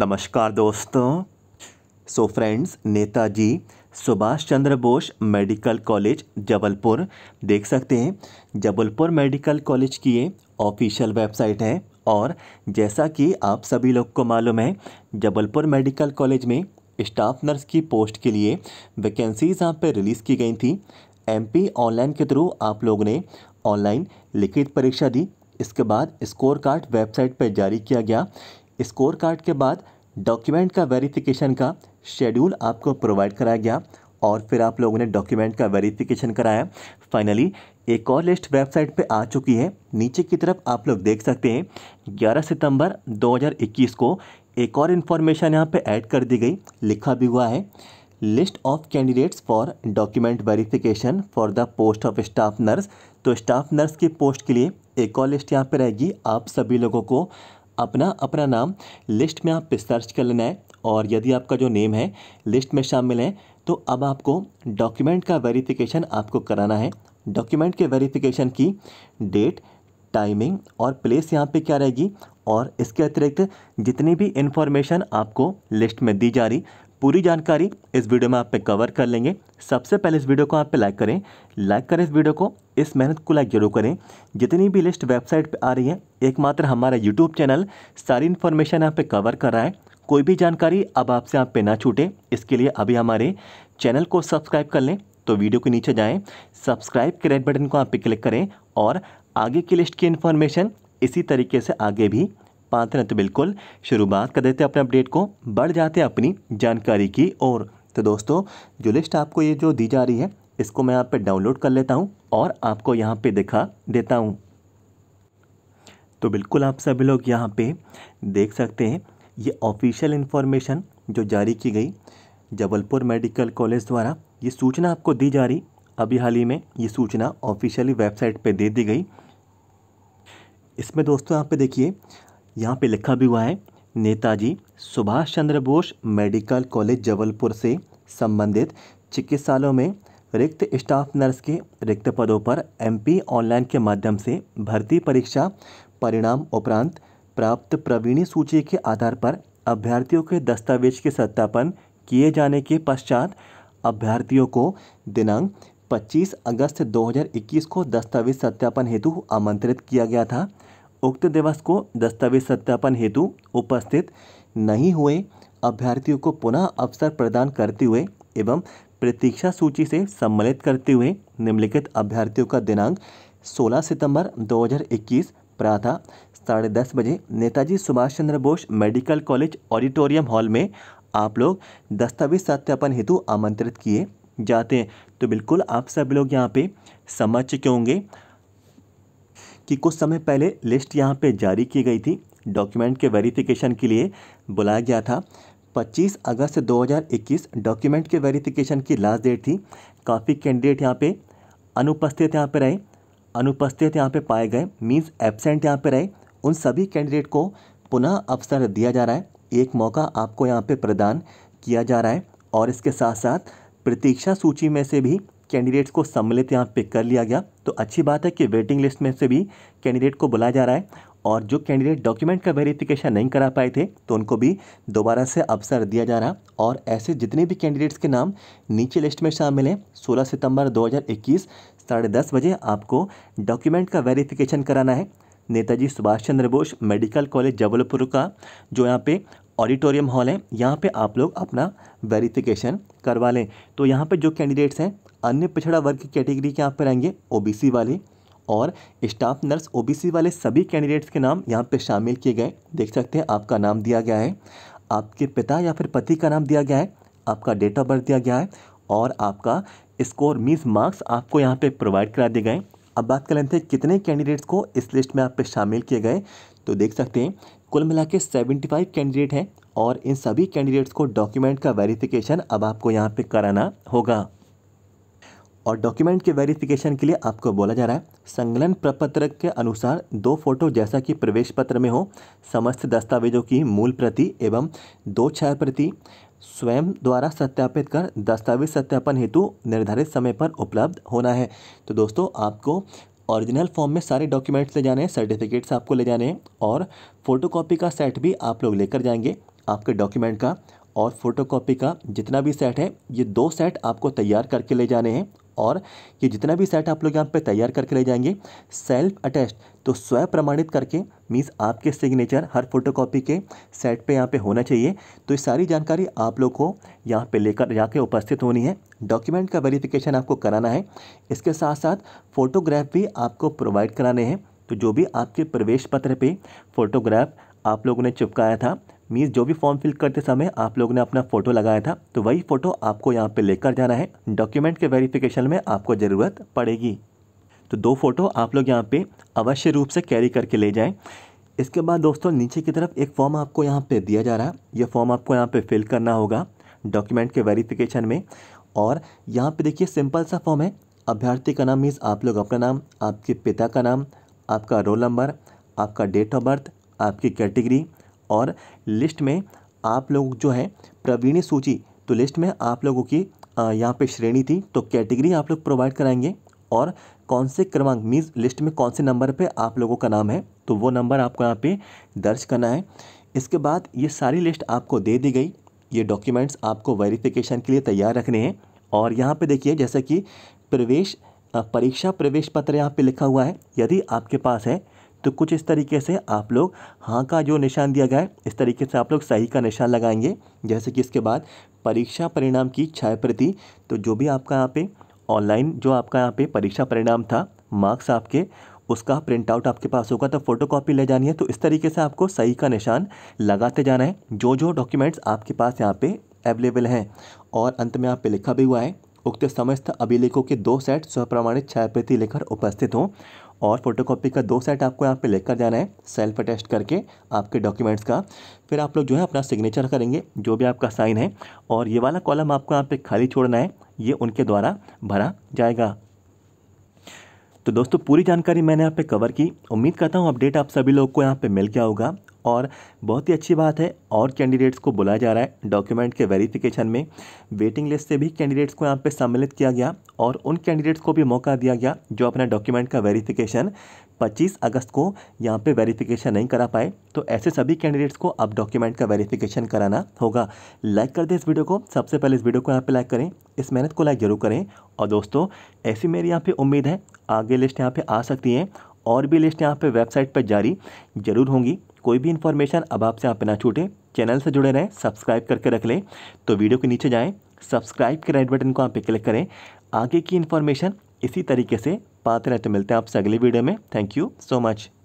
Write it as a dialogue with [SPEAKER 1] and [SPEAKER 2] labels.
[SPEAKER 1] नमस्कार दोस्तों so friends Netaji Subhash Chandra Bose medical college Jabalpur देख सकते हैं जबलपुर मेडिकल कॉलेज की ये ऑफिशियल वेबसाइट है और जैसा कि आप सभी लोग को मालूम है जबलपुर मेडिकल कॉलेज में स्टाफ नर्स की पोस्ट के लिए वैकेंसीज यहाँ पर रिलीज़ की गई थी एमपी ऑनलाइन के थ्रू आप लोगों ने ऑनलाइन लिखित परीक्षा दी इसके बाद स्कोर कार्ड वेबसाइट पर जारी किया गया स्कोर कार्ड के बाद डॉक्यूमेंट का वेरिफिकेशन का शेड्यूल आपको प्रोवाइड कराया गया और फिर आप लोगों ने डॉक्यूमेंट का वेरिफिकेशन कराया फाइनली एक और लिस्ट वेबसाइट पे आ चुकी है नीचे की तरफ आप लोग देख सकते हैं 11 सितंबर 2021 को एक और इन्फॉर्मेशन यहाँ पे ऐड कर दी गई लिखा भी हुआ है list of candidates for document verification for the post of staff nurse तो स्टाफ नर्स की पोस्ट के लिए एक और लिस्ट यहाँ पर रहेगी आप सभी लोगों को अपना अपना नाम लिस्ट में आप सर्च कर लेना है और यदि आपका जो नेम है लिस्ट में शामिल है तो अब आपको डॉक्यूमेंट का वेरिफिकेशन आपको कराना है डॉक्यूमेंट के वेरिफिकेशन की डेट टाइमिंग और प्लेस यहाँ पे क्या रहेगी और इसके अतिरिक्त जितनी भी इन्फॉर्मेशन आपको लिस्ट में दी जा रही पूरी जानकारी इस वीडियो में आप पे कवर कर लेंगे सबसे पहले इस वीडियो को आप पे लाइक करें लाइक करें इस वीडियो को इस मेहनत को लाइक जरूर करें जितनी भी लिस्ट वेबसाइट पे आ रही है एकमात्र हमारा यूट्यूब चैनल सारी इन्फॉर्मेशन यहाँ पे कवर कर रहा है कोई भी जानकारी अब आपसे आप पे ना छूटे इसके लिए अभी हमारे चैनल को सब्सक्राइब कर लें तो वीडियो के नीचे जाएँ सब्सक्राइब के रेड बटन को आप पे क्लिक करें और आगे की लिस्ट की इन्फॉर्मेशन इसी तरीके से आगे भी पाते हैं तो बिल्कुल शुरुआत कर देते हैं अपने अपडेट को बढ़ जाते हैं अपनी जानकारी की ओर तो दोस्तों जो लिस्ट आपको ये जो दी जा रही है इसको मैं यहाँ पे डाउनलोड कर लेता हूँ और आपको यहाँ पे दिखा देता हूँ तो बिल्कुल आप सभी लोग यहाँ पे देख सकते हैं ये ऑफिशियल इन्फॉर्मेशन जो जारी की गई जबलपुर मेडिकल कॉलेज द्वारा ये सूचना आपको दी जा रही अभी हाल ही में ये सूचना ऑफिशियली वेबसाइट पे दे दी गई इसमें दोस्तों यहाँ पे देखिए यहाँ पे लिखा भी हुआ है नेताजी सुभाष चंद्र बोस मेडिकल कॉलेज जबलपुर से संबंधित चिकित्सालयों में रिक्त स्टाफ नर्स के रिक्त पदों पर एमपी ऑनलाइन के माध्यम से भर्ती परीक्षा परिणाम उपरांत प्राप्त प्रवीणी सूची के आधार पर अभ्यर्थियों के दस्तावेज के सत्यापन किए जाने के पश्चात अभ्यर्थियों को दिनांक 25 अगस्त 2021 को दस्तावेज सत्यापन हेतु आमंत्रित किया गया था उक्त दिवस को दस्तावेज सत्यापन हेतु उपस्थित नहीं हुए अभ्यर्थियों को पुनः अवसर प्रदान करते हुए एवं प्रतीक्षा सूची से सम्मिलित करते हुए निम्नलिखित अभ्यर्थियों का दिनांक 16 सितंबर 2021 प्रातः साढ़े दस बजे Netaji Subhash Chandra Bose medical college auditorium hall में आप लोग दस्तावेज सत्यापन हेतु आमंत्रित किए जाते हैं तो बिल्कुल आप सब लोग यहाँ पे समझ चुके होंगे कि कुछ समय पहले लिस्ट यहाँ पे जारी की गई थी डॉक्यूमेंट के वेरिफिकेशन के लिए बुलाया गया था 25 अगस्त 2021 डॉक्यूमेंट के वेरिफिकेशन की लास्ट डेट थी काफ़ी कैंडिडेट यहाँ पे अनुपस्थित यहाँ पे रहे अनुपस्थित यहाँ पे पाए गए मीन्स एबसेंट यहाँ पे रहे उन सभी कैंडिडेट को पुनः अवसर दिया जा रहा है एक मौका आपको यहाँ पर प्रदान किया जा रहा है और इसके साथ साथ प्रतीक्षा सूची में से भी कैंडिडेट्स को सम्मिलित यहाँ पिक कर लिया गया तो अच्छी बात है कि वेटिंग लिस्ट में से भी कैंडिडेट को बुलाया जा रहा है और जो कैंडिडेट डॉक्यूमेंट का वेरिफिकेशन नहीं करा पाए थे तो उनको भी दोबारा से अवसर दिया जा रहा और ऐसे जितने भी कैंडिडेट्स के नाम नीचे लिस्ट में शामिल हैं 16 सितंबर 2021 साढ़े दस बजे आपको डॉक्यूमेंट का वेरिफिकेशन कराना है नेताजी सुभाष चंद्र बोस मेडिकल कॉलेज जबलपुर का जो यहाँ पे ऑडिटोरियम हॉल है यहाँ पे आप लोग अपना वेरिफिकेशन करवा लें तो यहाँ पे जो कैंडिडेट्स हैं अन्य पिछड़ा वर्ग की कैटेगरी के यहाँ पर आएंगे ओबीसी वाले और स्टाफ नर्स ओबीसी वाले सभी कैंडिडेट्स के नाम यहाँ पर शामिल किए गए देख सकते हैं आपका नाम दिया गया है आपके पिता या फिर पति का नाम दिया गया है आपका डेट ऑफ बर्थ दिया गया है और आपका स्कोर मीन्स मार्क्स आपको यहाँ पे प्रोवाइड करा दिए गए अब बात कर लेते हैं कितने कैंडिडेट्स को इस लिस्ट में आप पे शामिल किए गए तो देख सकते हैं कुल मिला के सेवेंटी फाइव कैंडिडेट हैं और इन सभी कैंडिडेट्स को डॉक्यूमेंट का वेरिफिकेशन अब आपको यहाँ पे कराना होगा और डॉक्यूमेंट के वेरिफिकेशन के लिए आपको बोला जा रहा है संगलन प्रपत्र के अनुसार दो फोटो जैसा कि प्रवेश पत्र में हो समस्त दस्तावेजों की मूल प्रति एवं दो छाय प्रति स्वयं द्वारा सत्यापित कर दस्तावेज सत्यापन हेतु निर्धारित समय पर उपलब्ध होना है तो दोस्तों आपको ओरिजिनल फॉर्म में सारे डॉक्यूमेंट्स ले जाने हैं सर्टिफिकेट्स आपको ले जाने हैं और फोटोकॉपी का सेट भी आप लोग लेकर जाएंगे आपके डॉक्यूमेंट का और फोटोकॉपी का जितना भी सेट है ये दो सेट आपको तैयार करके ले जाने हैं और ये जितना भी सेट आप लोग यहाँ पे तैयार करके ले जाएंगे सेल्फ अटैच तो स्वयं प्रमाणित करके मीन्स आपके सिग्नेचर हर फोटोकॉपी के सेट पे यहाँ पे होना चाहिए तो ये सारी जानकारी आप लोग को यहाँ पे लेकर जाके उपस्थित होनी है डॉक्यूमेंट का वेरिफिकेशन आपको कराना है इसके साथ साथ फ़ोटोग्राफ भी आपको प्रोवाइड कराने हैं तो जो भी आपके प्रवेश पत्र पर फ़ोटोग्राफ आप लोगों ने चिपकाया था मीन्स जो भी फॉर्म फिल करते समय आप लोग ने अपना फ़ोटो लगाया था तो वही फ़ोटो आपको यहाँ पे लेकर जाना है डॉक्यूमेंट के वेरिफिकेशन में आपको ज़रूरत पड़ेगी तो दो फ़ोटो आप लोग यहाँ पे अवश्य रूप से कैरी करके ले जाएं इसके बाद दोस्तों नीचे की तरफ एक फॉर्म आपको यहाँ पर दिया जा रहा है यह फॉर्म आपको यहाँ पर फिल करना होगा डॉक्यूमेंट के वेरीफिकेशन में और यहाँ पर देखिए सिंपल सा फॉर्म है अभ्यर्थी का नाम मीन्स आप लोग अपना नाम आपके पिता का नाम आपका रोल नंबर आपका डेट ऑफ बर्थ आपकी कैटेगरी और लिस्ट में आप लोग जो है प्रवीणी सूची तो लिस्ट में आप लोगों की यहाँ पे श्रेणी थी तो कैटेगरी आप लोग प्रोवाइड कराएंगे और कौन से क्रमांक मीन्स लिस्ट में कौन से नंबर पे आप लोगों का नाम है तो वो नंबर आपको यहाँ पे दर्ज करना है इसके बाद ये सारी लिस्ट आपको दे दी गई ये डॉक्यूमेंट्स आपको वेरिफिकेशन के लिए तैयार रखने हैं और यहाँ पर देखिए जैसे कि प्रवेश परीक्षा प्रवेश पत्र यहाँ पर लिखा हुआ है यदि आपके पास है तो कुछ इस तरीके से आप लोग हाँ का जो निशान दिया गया है इस तरीके से आप लोग सही का निशान लगाएंगे जैसे कि इसके बाद परीक्षा परिणाम की छाय प्रति तो जो भी आपका यहाँ पे ऑनलाइन जो आपका यहाँ पे परीक्षा परिणाम था मार्क्स आपके उसका प्रिंट आउट आपके पास होगा तो फोटो कॉपी ले जानी है तो इस तरीके से आपको सही का निशान लगाते जाना है जो जो डॉक्यूमेंट्स आपके पास यहाँ पे अवेलेबल हैं और अंत में यहाँ पे लिखा भी हुआ है उक्त समस्त अभिलेखों के दो सेट स्वप्रमाणित छायाप्रति लेकर उपस्थित हों और फोटोकॉपी का दो सेट आपको यहाँ पे लेकर जाना है सेल्फ अटेस्ट करके आपके डॉक्यूमेंट्स का फिर आप लोग जो है अपना सिग्नेचर करेंगे जो भी आपका साइन है और ये वाला कॉलम आपको यहाँ पे खाली छोड़ना है ये उनके द्वारा भरा जाएगा तो दोस्तों पूरी जानकारी मैंने यहाँ पे कवर की उम्मीद करता हूँ अपडेट आप सभी लोग को यहाँ पे मिल गया होगा और बहुत ही अच्छी बात है और कैंडिडेट्स को बुलाया जा रहा है डॉक्यूमेंट के वेरिफिकेशन में वेटिंग लिस्ट से भी कैंडिडेट्स को यहाँ पर सम्मिलित किया गया और उन कैंडिडेट्स को भी मौका दिया गया जो अपना डॉक्यूमेंट का वेरिफिकेशन 25 अगस्त को यहाँ पे वेरिफिकेशन नहीं करा पाए तो ऐसे सभी कैंडिडेट्स को अब डॉक्यूमेंट का वेरीफिकेशन कराना होगा लाइक कर दें इस वीडियो को सबसे पहले इस वीडियो को यहाँ पर लाइक करें इस मेहनत को लाइक जरूर करें और दोस्तों ऐसी मेरी यहाँ पर उम्मीद है आगे लिस्ट यहाँ पर आ सकती है और भी लिस्ट यहाँ पर वेबसाइट पर जारी जरूर होंगी कोई भी इन्फॉर्मेशन अब आपसे यहाँ पे ना छूटे चैनल से जुड़े रहें सब्सक्राइब करके रख लें तो वीडियो के नीचे जाएँ सब्सक्राइब के रेड बटन को आप पे क्लिक करें आगे की इन्फॉर्मेशन इसी तरीके से पाते रहते तो मिलते हैं आपसे अगले वीडियो में थैंक यू सो मच